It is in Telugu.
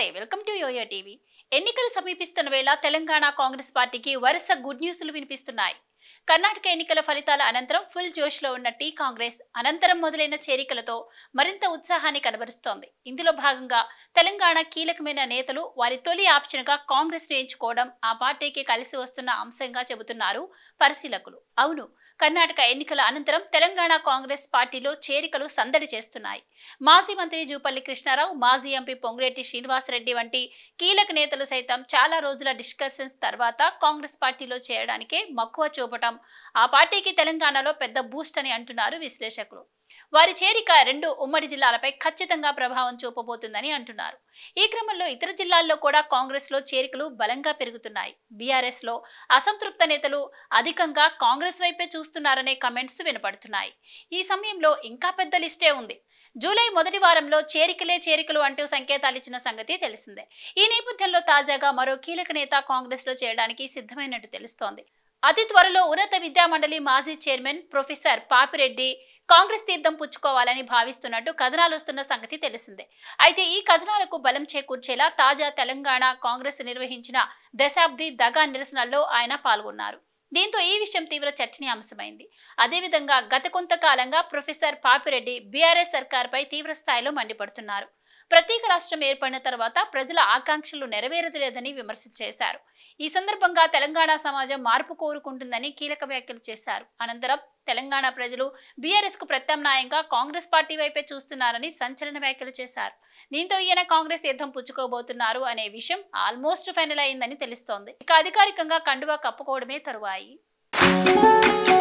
నమస్తే వెల్కమ్ టు యోయో టీవీ ఎన్నికలు సమీపిస్తున్న వేళ తెలంగాణ కాంగ్రెస్ పార్టీకి వరుస గుడ్ న్యూస్లు వినిపిస్తున్నాయి కర్ణాటక ఎన్నికల ఫలితాల అనంతరం ఫుల్ జోష్లో ఉన్న టీ కాంగ్రెస్ అనంతరం మొదలైన చేరికలతో మరింత ఉత్సాహాన్ని కనబరుస్తోంది ఇందులో భాగంగా తెలంగాణ కీలకమైన నేతలు వారి తొలి ఆప్షన్గా కాంగ్రెస్ను ఎంచుకోవడం ఆ పార్టీకి కలిసి వస్తున్న అంశంగా చెబుతున్నారు పరిశీలకులు అవును కర్ణాటక ఎన్నికల అనంతరం తెలంగాణ కాంగ్రెస్ పార్టీలో చేరికలు సందడి చేస్తున్నాయి మాజీ మంత్రి జూపల్లి కృష్ణారావు మాజీ ఎంపీ పొంగిరెడ్డి శ్రీనివాసరెడ్డి వంటి కీలక నేతలు సైతం చాలా రోజుల డిస్కషన్స్ తర్వాత కాంగ్రెస్ పార్టీలో చేరడానికే మక్కువ చూపు చూపటం ఆ పార్టీకి తెలంగాణలో పెద్ద బూస్ట్ అని అంటున్నారు విశ్లేషకులు వారి చేరిక రెండు ఉమ్మడి జిల్లాలపై ఖచ్చితంగా ప్రభావం చూపబోతుందని అంటున్నారు ఈ క్రమంలో ఇతర జిల్లాల్లో కూడా కాంగ్రెస్ లో చేరికలు బలంగా పెరుగుతున్నాయి లో అసంతృప్త నేతలు అధికంగా కాంగ్రెస్ వైపే చూస్తున్నారనే కమెంట్స్ వినపడుతున్నాయి ఈ సమయంలో ఇంకా పెద్ద లిస్టే ఉంది జూలై మొదటి వారంలో చేరికలే చేరికలు అంటూ సంకేతాలు ఇచ్చిన సంగతి తెలిసిందే ఈ నేపథ్యంలో తాజాగా మరో కీలక నేత కాంగ్రెస్ లో చేయడానికి సిద్ధమైనట్టు తెలుస్తోంది అతి త్వరలో ఉన్నత విద్యామండలి మాజీ చైర్మన్ ప్రొఫెసర్ పాపిరెడ్డి కాంగ్రెస్ తీర్థం పుచ్చుకోవాలని భావిస్తున్నట్టు కథనాలు వస్తున్న సంగతి తెలిసిందే అయితే ఈ కథనాలకు బలం చేకూర్చేలా తాజా తెలంగాణ కాంగ్రెస్ నిర్వహించిన దశాబ్ది దగా నిరసనల్లో ఆయన పాల్గొన్నారు దీంతో ఈ విషయం తీవ్ర చర్చనీయాంశమైంది అదేవిధంగా గత కొంతకాలంగా ప్రొఫెసర్ పాపిరెడ్డి బీఆర్ఎస్ సర్కార్పై తీవ్ర స్థాయిలో మండిపడుతున్నారు ప్రత్యేక రాష్ట్రం ఏర్పడిన తర్వాత ప్రజల ఆకాంక్షలు నెరవేరదలేదని విమర్శ చేశారు ఈ సందర్భంగా తెలంగాణ సమాజం మార్పు కోరుకుంటుందని కీలక వ్యాఖ్యలు చేశారు అనంతరం తెలంగాణ ప్రజలు బీఆర్ఎస్ కు ప్రత్యామ్నాయంగా కాంగ్రెస్ పార్టీ వైపే చూస్తున్నారని సంచలన వ్యాఖ్యలు చేశారు దీంతో ఈయన కాంగ్రెస్ యుద్ధం పుచ్చుకోబోతున్నారు అనే విషయం ఆల్మోస్ట్ ఫైనల్ అయిందని తెలుస్తోంది ఇక అధికారికంగా కండువా కప్పుకోవడమే తరువాయి